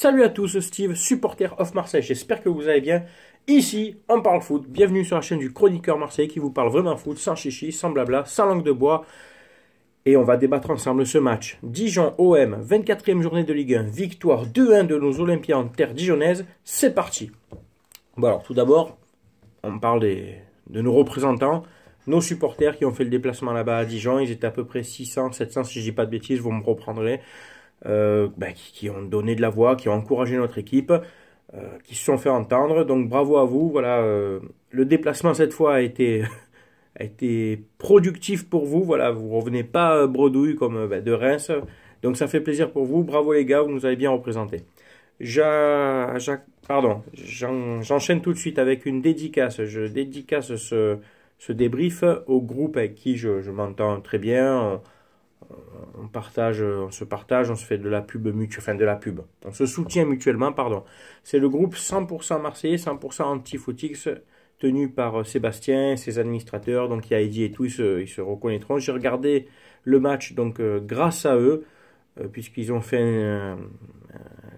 Salut à tous, Steve, supporter of Marseille. J'espère que vous allez bien. Ici, on parle foot. Bienvenue sur la chaîne du chroniqueur Marseille qui vous parle vraiment foot, sans chichi, sans blabla, sans langue de bois. Et on va débattre ensemble ce match. Dijon OM, 24e journée de Ligue 1, victoire 2-1 de nos Olympiens en terre dijonnaise. C'est parti. Bon alors, tout d'abord, on parle de nos représentants, nos supporters qui ont fait le déplacement là-bas à Dijon. Ils étaient à peu près 600, 700 si je dis pas de bêtises, vous me reprendrez. Euh, ben, qui, ont donné de la voix, qui ont encouragé notre équipe, euh, qui se sont fait entendre. Donc bravo à vous. Voilà, euh, le déplacement cette fois a été, a été productif pour vous. Voilà, vous revenez pas bredouille comme ben, de Reims. Donc ça fait plaisir pour vous. Bravo les gars, vous nous avez bien représentés. J'enchaîne tout de suite avec une dédicace. Je dédicace ce, ce débrief au groupe avec qui je, m'entends très bien on partage, on se partage, on se fait de la pub mutuelle, enfin de la pub, on se soutient mutuellement, pardon. C'est le groupe 100% marseillais, 100% anti-footix, tenu par euh, Sébastien, ses administrateurs, donc il y a Eddy et tout, ils se, reconnaîtront. J'ai regardé le match, donc euh, grâce à eux, euh, puisqu'ils ont fait un,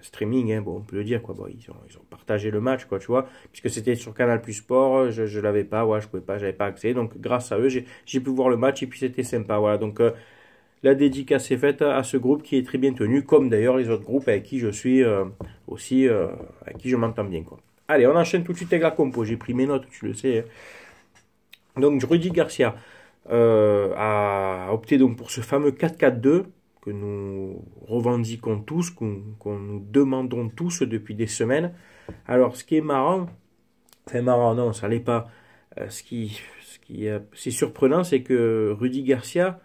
streaming, hein, bon, on peut le dire, quoi, ils, ont, ils ont partagé le match, quoi, tu vois, puisque c'était sur Canal Plus Sport, je, ne l'avais pas, ouais, je pouvais pas, j'avais pas accès, donc grâce à eux, j'ai pu voir le match, et puis c'était sympa, voilà, donc... La dédicace est faite à ce groupe qui est très bien tenu, comme d'ailleurs les autres groupes avec qui je suis euh, aussi, à euh, qui je m'entends bien. Allez, on enchaîne tout de suite avec la compo. J'ai pris mes notes, tu le sais. Hein. Donc, Rudy Garcia euh, a opté donc pour ce fameux 4-4-2 que nous revendiquons tous, qu'on nous demandons tous depuis des semaines. Alors, ce qui est marrant, c'est marrant, non, ça n'est pas. ce qui, ce qui surprenant, c'est que Rudy Garcia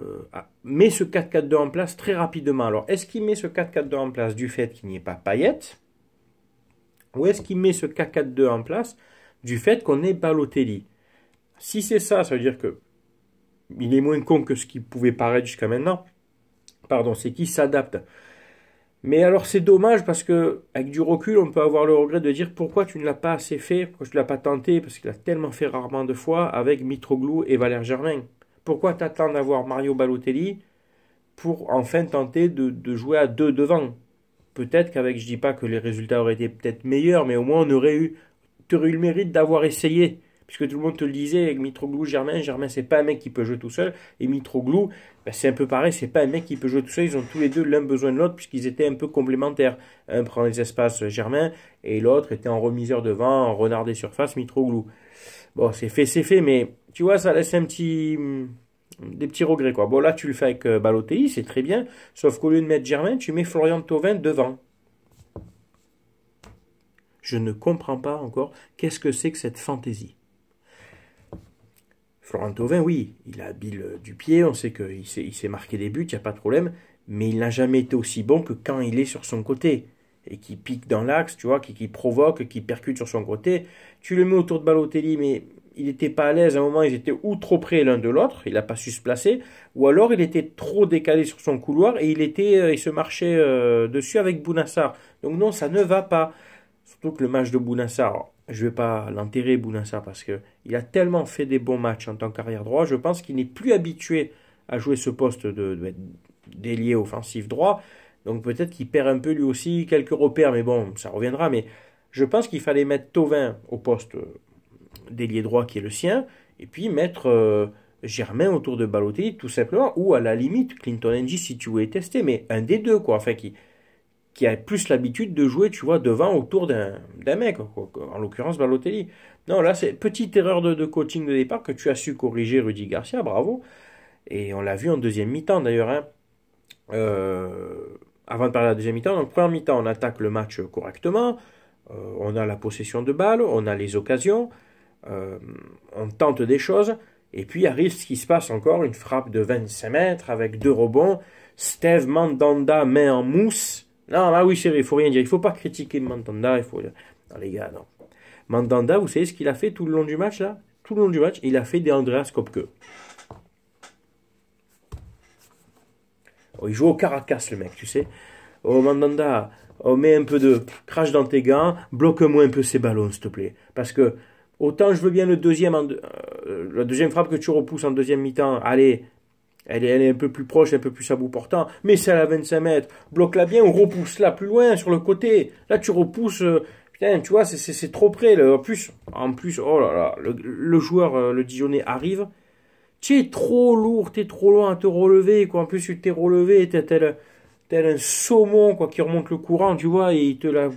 euh, ah, met ce 4-4-2 en place très rapidement. Alors, est-ce qu'il met ce 4-4-2 en place du fait qu'il n'y ait pas Payette Ou est-ce qu'il met ce 4-4-2 en place du fait qu'on pas Balotelli Si c'est ça, ça veut dire que il est moins con que ce qu'il pouvait paraître jusqu'à maintenant. Pardon, c'est qu'il s'adapte. Mais alors c'est dommage parce que avec du recul, on peut avoir le regret de dire pourquoi tu ne l'as pas assez fait, pourquoi tu ne l'as pas tenté, parce qu'il a tellement fait rarement de fois avec Mitroglou et Valère Germain. Pourquoi t'attends d'avoir Mario Balotelli pour enfin tenter de, jouer à deux devant Peut-être qu'avec, je dis pas que les résultats auraient été peut-être meilleurs, mais au moins on aurait eu, aurais eu le mérite d'avoir essayé. Puisque tout le monde te le disait, avec Mitroglou, Germain, Germain, c'est pas un mec qui peut jouer tout seul. Et Mitroglou, ben, c'est un peu pareil, c'est pas un mec qui peut jouer tout seul. Ils ont tous les deux l'un besoin de l'autre, puisqu'ils étaient un peu complémentaires. Un prend les espaces Germain, et l'autre était en remiseur devant, en renard des surfaces, Mitroglou. Bon, c'est fait, c'est fait, mais tu vois, ça laisse un petit, mm, des petits regrets, quoi. Bon, là, tu le fais avec euh, Balotelli, c'est très bien, sauf qu'au lieu de mettre Germain, tu mets Florian Thauvin devant. Je ne comprends pas encore qu'est-ce que c'est que cette fantaisie. Florian Thauvin, oui, il a habile euh, du pied, on sait qu'il s'est marqué des buts, il n'y a pas de problème, mais il n'a jamais été aussi bon que quand il est sur son côté et qui pique dans l'axe, tu vois, qui, qui, provoque, qui percute sur son côté. Tu le mets autour de Balotelli, mais il n'était pas à l'aise. À un moment, ils étaient ou trop près l'un de l'autre, il n'a pas su se placer, ou alors il était trop décalé sur son couloir et il, était, euh, il se marchait euh, dessus avec Bounassar. Donc non, ça ne va pas. Surtout que le match de Bounassar, je ne vais pas l'enterrer Bounassar parce qu'il a tellement fait des bons matchs en tant qu'arrière droit, je pense qu'il n'est plus habitué à jouer ce poste de, offensif droit. Donc peut-être qu'il perd un peu lui aussi quelques repères, mais bon, ça reviendra. Mais je pense qu'il fallait mettre Tovin au poste euh, d'ailier droit qui est le sien, et puis mettre euh, Germain autour de Balotelli tout simplement, ou à la limite Clinton Ng si tu voulais tester, mais un des deux quoi, enfin qui, qui a plus l'habitude de jouer, tu vois, devant autour d'un mec, en l'occurrence Balotelli. Non, là c'est petite erreur de, coaching de départ que tu as su corriger Rudy Garcia, bravo. Et on l'a vu en deuxième mi-temps d'ailleurs. Hein. Euh, avant de parler de la deuxième mi-temps, donc première mi-temps, on attaque le match correctement, euh, on a la possession de balles, on a les occasions, euh, on tente des choses, et puis arrive ce qui se passe encore, une frappe de 25 mètres avec deux rebonds, Steve Mandanda met en mousse, non, là ah oui, c'est vrai, il faut rien dire, il faut pas critiquer Mandanda, il faut... Non, les gars, non. Mandanda, vous savez ce qu'il a fait tout le long du match, là Tout le long du match, il a fait des Andreas Kopke. Il joue au Caracas, le mec, tu sais. oh Mandanda, on oh, met un peu de crash dans tes gants, bloque-moi un peu ces ballons, s'il te plaît. Parce que autant je veux bien le deuxième, euh, la deuxième frappe que tu repousses en deuxième mi-temps, allez, elle est, un peu plus proche, un peu plus à bout portant, mais c'est à 25 mètres, bloque-la bien ou repousse-la plus loin sur le côté. Là, tu repousses. Euh, putain, tu vois, c'est trop près. En plus, en plus, oh là là, le, joueur, euh, le Dijonais arrive, tu es trop lourd, tu es trop loin à te relever, quoi. En plus, tu t'es relevé, t'es tel, un saumon, quoi, qui remonte le courant, tu vois, et il te l'a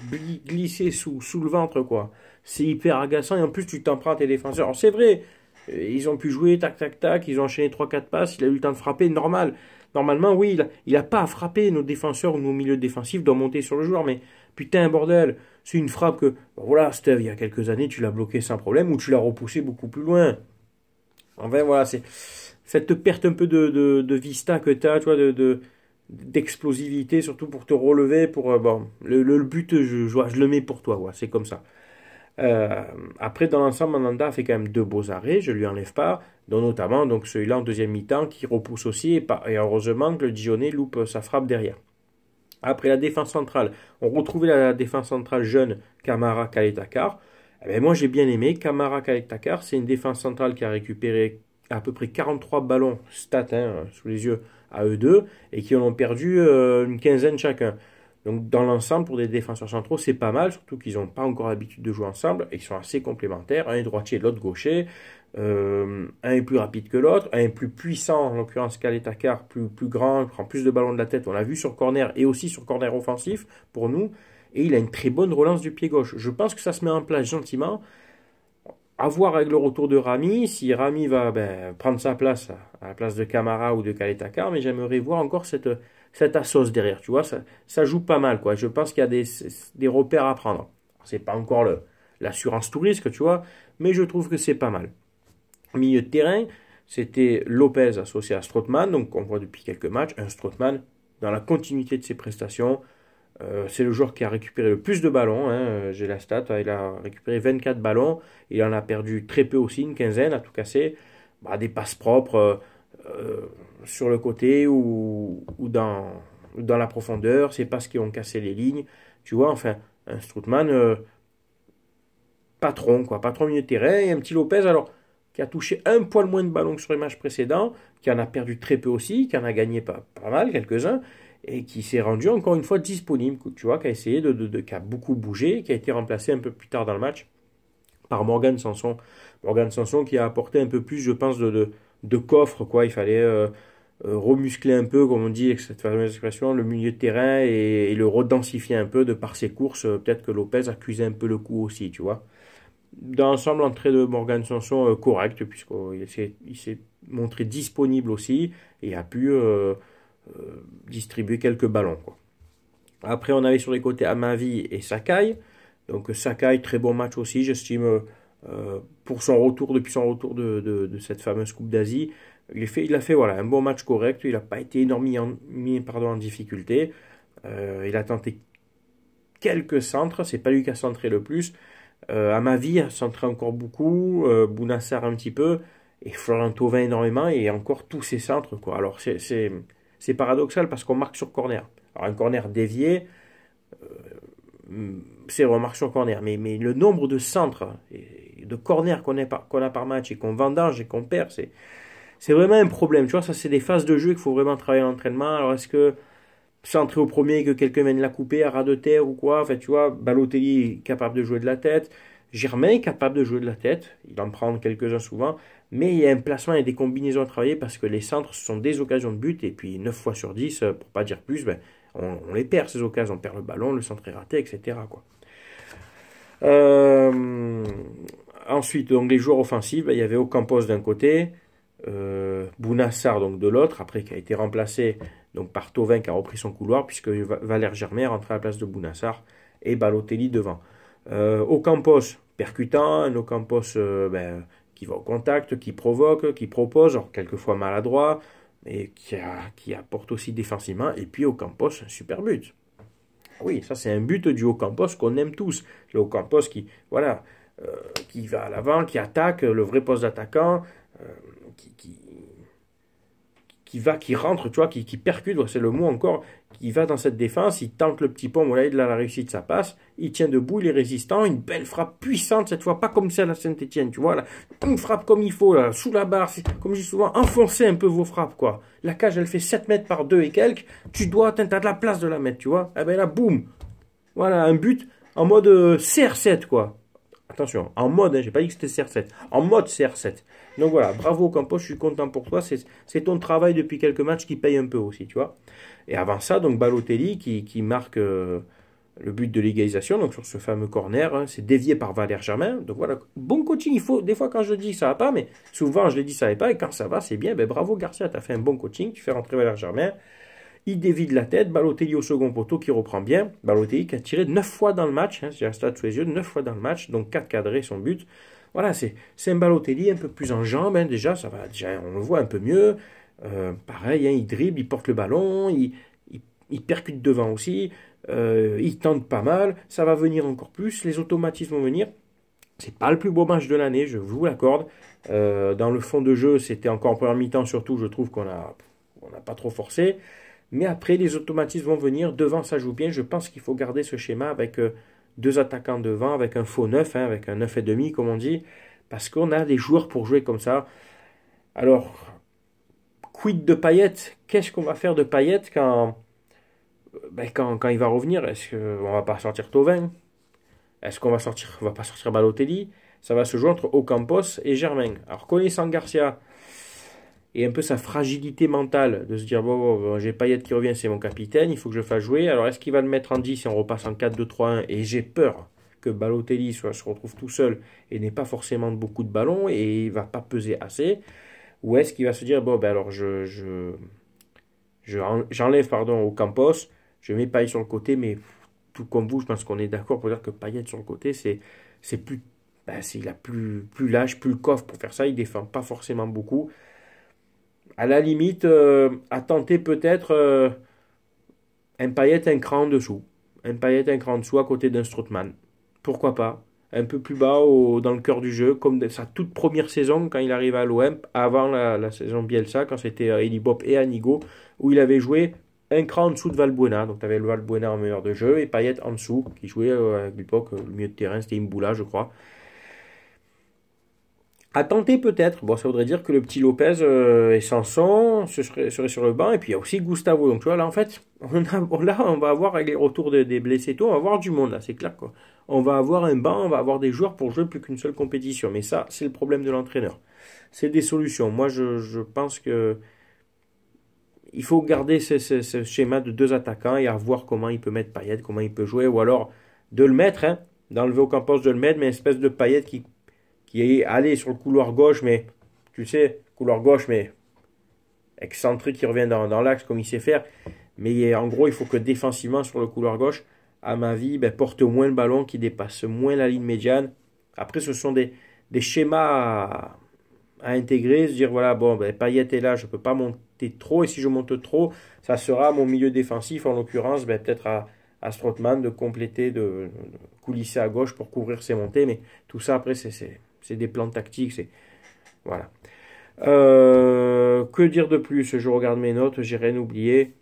glissé sous, sous le ventre, quoi. C'est hyper agaçant, et en plus, tu t'en tes défenseurs. c'est vrai, euh, ils ont pu jouer, tac, tac, tac, ils ont enchaîné 3-4 passes, il a eu le temps de frapper, normal. Normalement, oui, il n'a pas à frapper. Nos défenseurs ou nos milieux défensifs doivent monter sur le joueur, mais putain, bordel, c'est une frappe que, voilà, Steve, il y a quelques années, tu l'as bloqué sans problème ou tu l'as repoussé beaucoup plus loin. Enfin, voilà, c'est cette perte un peu de, vista que tu as, tu vois, d'explosivité, surtout pour te relever. Pour, euh, bon, le, le, but, je, je, le mets pour toi, ouais, c'est comme ça. Euh, après, dans l'ensemble, Ananda a fait quand même deux beaux arrêts, je lui enlève pas, dont notamment donc celui-là en deuxième mi-temps qui repousse aussi, et, et heureusement que le Dijonais loupe sa frappe derrière. Après la défense centrale, on retrouvait la défense centrale jeune Kamara Kaletakar. Eh ben, moi, j'ai bien aimé. Kamara Kalektakar, c'est une défense centrale qui a récupéré à peu près 43 ballons stat hein, sous les yeux à eux deux et qui en ont perdu euh, une quinzaine chacun. Donc dans l'ensemble, pour des défenseurs centraux, c'est pas mal, surtout qu'ils n'ont pas encore l'habitude de jouer ensemble et qui sont assez complémentaires. Un est droitier, l'autre gaucher. Euh, un est plus rapide que l'autre, un est plus puissant, en l'occurrence Kaletakar, plus, plus grand, prend plus de ballons de la tête. On l'a vu sur corner et aussi sur corner offensif pour nous et il a une très bonne relance du pied gauche. Je pense que ça se met en place gentiment. À voir avec le retour de Rami, si Rami va ben, prendre sa place à la place de Camara ou de Kaletakar, mais j'aimerais voir encore cette, cette derrière, tu vois, ça, joue pas mal, quoi. Je pense qu'il y a des, des, repères à prendre. C'est pas encore l'assurance touriste, tu vois, mais je trouve que c'est pas mal. Milieu de terrain, c'était Lopez associé à Strootman, donc on voit depuis quelques matchs un Strootman dans la continuité de ses prestations, euh, c'est le joueur qui a récupéré le plus de ballons. Hein, euh, j'ai la stat. Hein, il a récupéré 24 ballons. Il en a perdu très peu aussi, une quinzaine à tout casser. Bah, des passes propres euh, sur le côté ou, ou dans, dans, la profondeur. C'est passes qui ont cassé les lignes. Tu vois, enfin, un Stroutman patron, quoi. Patron milieu de terrain et un petit Lopez. Alors, qui a touché un poil moins de ballons que sur les matchs précédents, qui en a perdu très peu aussi, qui en a gagné pas, pas mal, quelques-uns, et qui s'est rendu encore une fois disponible, tu vois, qui a essayé de, qui a beaucoup bougé, qui a été remplacé un peu plus tard dans le match par Morgan Sanson. Morgan Sanson qui a apporté un peu plus, je pense, de, de, coffre, quoi. Il fallait euh, euh, remuscler un peu, comme on dit avec cette fameuse expression, le milieu de terrain et, le redensifier un peu de par ses courses. Euh, peut-être que Lopez a accusait un peu le coup aussi, tu vois. Dans l'ensemble, l'entrée de Morgan Sanson correct correcte, puisqu'il s'est montré disponible aussi et a pu. Euh, distribuer quelques ballons. Quoi. Après, on avait sur les côtés Amavi et Sakai. Donc Sakai, très bon match aussi, j'estime, euh, pour son retour, depuis son retour de, cette fameuse Coupe d'Asie. Il, il a fait voilà, un bon match correct, il n'a pas été énormément mis, pardon, en difficulté. Euh, il a tenté quelques centres, c'est pas lui qui a centré le plus. Amavi a centré encore beaucoup, Bounassar un petit peu, et Florent Thauvin énormément, et encore tous ses centres. Quoi. Alors c'est c'est paradoxal parce qu'on marque sur corner. Alors un corner dévié, euh, mm, c'est remarque sur corner, mais, mais le nombre de centres, de corners qu'on a par match et qu'on vendage et qu'on perd, c'est vraiment un problème. Tu vois, ça, c'est des phases de jeu qu'il faut vraiment travailler en entraînement. Alors, est-ce que centrer au premier, que quelqu'un vienne la couper à ras de terre ou quoi fait, tu vois, Balotelli est capable de jouer de la tête. Germain est capable de jouer de la tête. Il en prend quelques-uns souvent. Mais il y a un placement et des combinaisons à travailler parce que les centres sont des occasions de but. Et puis 9 fois sur 10, euh, pour pas dire plus, ben, on, les perd ces occasions. On perd le ballon, le centre est raté, etc. Quoi. Euh, ensuite, donc les joueurs offensifs, ben, il y avait Ocampos d'un côté, euh, Bounassar donc de l'autre, après qui a été remplacé donc par Tovin qui a repris son couloir puisque Valère Germain est à la place de Bounassar et Balotelli devant. Euh, Ocampos percutant, Ocampos ben, qui va au contact, qui provoque, qui propose, quelquefois maladroit, et qui, apporte aussi défensivement. Et puis au Campos un super but. Ah oui, ça c'est un but du haut campus qu'on aime tous. Le Campos qui, voilà, euh, qui va à l'avant, qui attaque, le vrai poste d'attaquant, euh, qui, qui va, qui rentre, tu vois, qui, qui percute, c'est le mot encore, qui va dans cette défense, il tente le petit pont, voilà, il a la réussite, ça passe, il tient debout, il est résistant, une belle frappe puissante cette fois, pas comme celle à Saint-Etienne, tu vois, là, une frappe comme il faut, là, sous la barre, comme je souvent, enfoncez un peu vos frappes, quoi. La cage, elle fait 7 mètres par 2 et quelques, tu dois, t'as de la place de la mettre, tu vois, et eh ben là, boum, voilà, un but en mode euh, CR7, quoi. Attention, en mode, je hein, j'ai pas dit que c'était CR7. En mode CR7. Donc voilà, bravo Campos, je suis content pour toi. C'est ton travail depuis quelques matchs qui paye un peu aussi, tu vois. Et avant ça, donc Balotelli qui, qui marque euh, le but de l'égalisation, donc sur ce fameux corner, hein, c'est dévié par Valère Germain. Donc voilà, bon coaching, il faut, des fois quand je dis ça va pas, mais souvent je le dis ça va pas, et quand ça va, c'est bien, ben, bravo Garcia, tu as fait un bon coaching, tu fais rentrer Valère Germain. Il dévie de la tête, Balotelli au second poteau qui reprend bien. Balotelli qui a tiré 9 fois dans le match, hein, un stade sous les yeux, 9 fois dans le match, donc 4 cadrés, son but. Voilà, c'est un Balotelli un peu plus en jambes, hein, déjà, ça va, on le voit un peu mieux. Euh, pareil, hein, il dribble, il porte le ballon, il, percute devant aussi, euh, il tente pas mal, ça va venir encore plus, les automatismes vont venir. C'est pas le plus beau match de l'année, je vous l'accorde. Euh, dans le fond de jeu, c'était encore en première mi-temps surtout, je trouve qu'on a, on a pas trop forcé. Mais après, les automatismes vont venir. Devant, ça joue bien. Je pense qu'il faut garder ce schéma avec euh, deux attaquants devant, avec un faux 9, hein, avec un demi, comme on dit. Parce qu'on a des joueurs pour jouer comme ça. Alors, quid de Payet Qu'est-ce qu'on va faire de Payet quand, ben, quand, il va revenir Est-ce qu'on va pas sortir Tauvin Est-ce qu'on va sortir, on va pas sortir Balotelli Ça va se jouer entre Ocampos et Germain. Alors connaissant Garcia, et un peu sa fragilité mentale de se dire bon, j'ai Payet qui revient, c'est mon capitaine, il faut que je fasse jouer. Alors est-ce qu'il va le mettre en 10 si on repasse en 4-2-3-1 Et j'ai peur que Balotelli soit, se retrouve tout seul et n'ait pas forcément beaucoup de ballons et il va pas peser assez. Ou est-ce qu'il va se dire bon ben alors je j'enlève pardon au Campos, je mets Payet sur le côté, mais tout comme vous, je pense qu'on est d'accord pour dire que Payet sur le côté c'est c'est plus il ben, a plus plus lâche, plus le coffre pour faire ça, il défend pas forcément beaucoup à la limite, euh, à tenter peut-être euh, un paillette un cran en dessous. Un paillette un cran en dessous à côté d'un Strootman. Pourquoi pas Un peu plus bas dans le cœur du jeu, comme sa toute première saison quand il arrivait à l'OM, avant la, saison Bielsa, quand c'était à euh, et Anigo, où il avait joué un cran en dessous de Valbuena. Donc tu avais le Valbuena en meilleur de jeu et Payet en dessous, qui jouait à l'époque, le mieux de terrain, c'était Imboula, je crois. À tenter peut-être. Bon, ça voudrait dire que le petit Lopez euh, et Sanson seraient, sur le banc. Et puis il y a aussi Gustavo. Donc tu vois, là, en fait, on là, on va avoir, avec les des blessés tôt, on va avoir du monde, là, c'est clair. Quoi. On va avoir un banc, on va avoir des joueurs pour jouer plus qu'une seule compétition. Mais ça, c'est le problème de l'entraîneur. C'est des solutions. Moi, je, pense que il faut garder ce, schéma de deux attaquants et à voir comment il peut mettre Payet, comment il peut jouer. Ou alors de le mettre, hein, d'enlever au campus, de le mettre, mais une espèce de Payet qui aller est allé sur le couloir gauche, mais tu sais, couloir gauche, mais excentrique, qui revient dans, l'axe comme il sait faire. Mais en gros, il faut que défensivement sur le couloir gauche, à ma vie, ben, porte moins le ballon, qui dépasse moins la ligne médiane. Après, ce sont des, des schémas à, intégrer, se dire voilà, bon, ben, Payet est là, je ne peux pas monter trop, et si je monte trop, ça sera mon milieu défensif, en l'occurrence, ben, peut-être à, à de compléter, de, de coulisser à gauche pour couvrir ses montées, mais tout ça après, c'est c'est des plans tactiques, c'est... Voilà. Euh, que dire de plus Je regarde mes notes, j'ai rien oublié.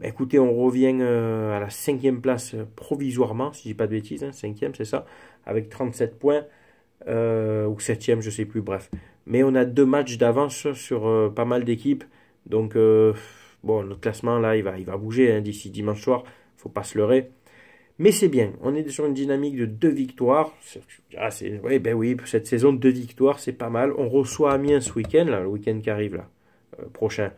Bah, écoutez, on revient euh, à la cinquième place euh, provisoirement, si je dis pas de bêtises, hein, cinquième, c'est ça, avec 37 points, ou septième, je sais plus, bref. Mais on a deux matchs d'avance sur pas mal d'équipes, donc bon, notre classement, là, il va, il va bouger hein, d'ici dimanche soir, faut pas se leurrer. Mais c'est bien, on est sur une dynamique de deux victoires. ben oui, cette saison, deux victoires, c'est pas mal. On reçoit Amiens ce week-end, le week-end qui arrive là, euh, prochain.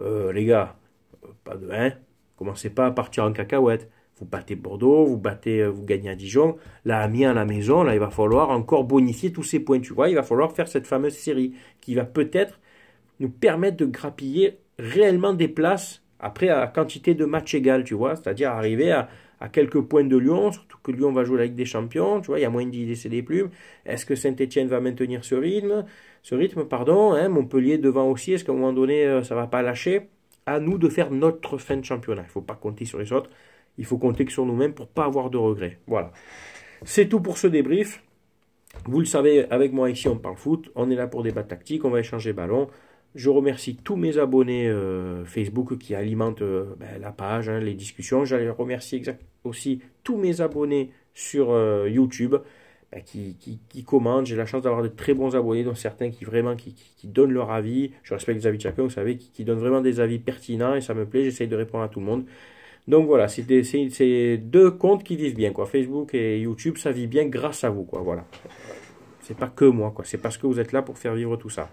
Euh, les gars, euh, pas de hein. commencez pas à partir en cacahuète. Vous battez Bordeaux, vous battez, vous gagnez à Dijon. Là, Amiens à la maison, là, il va falloir encore bonifier tous ces points. Tu vois, il va falloir faire cette fameuse série qui va peut-être nous permettre de grappiller réellement des places après à quantité de matchs égales, tu vois, c'est-à-dire arriver à, à quelques points de Lyon, surtout que Lyon va jouer la Ligue des Champions, tu vois, il y a moins d'idées, et des plumes. Est-ce que Saint-Etienne va maintenir ce rythme Ce rythme, pardon, hein, Montpellier devant aussi, est-ce qu'à un moment donné, euh, ça va pas lâcher À nous de faire notre fin de championnat. Il ne faut pas compter sur les autres, il faut compter que sur nous-mêmes pour ne pas avoir de regrets. Voilà. C'est tout pour ce débrief. Vous le savez, avec moi ici, on parle foot, on est là pour des débat tactiques, on va échanger ballon. Je remercie tous mes abonnés euh, Facebook qui alimentent euh, ben, la page, hein, les discussions. J'allais remercier aussi tous mes abonnés sur euh, YouTube ben, qui, qui, commentent. J'ai la chance d'avoir de très bons abonnés, dont certains qui vraiment qui, donnent leur avis. Je respecte les avis de chacun, vous savez, qui, donnent vraiment des avis pertinents et ça me plaît. J'essaye de répondre à tout le monde. Donc voilà, c'est deux comptes qui vivent bien. Quoi. Facebook et YouTube, ça vit bien grâce à vous. Quoi. Voilà. C'est pas que moi, quoi. C'est parce que vous êtes là pour faire vivre tout ça.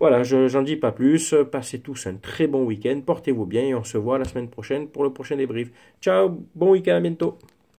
Voilà, je n'en dis pas plus. Passez tous un très bon week-end. Portez-vous bien et on se voit la semaine prochaine pour le prochain débrief. Ciao, bon week-end, à bientôt.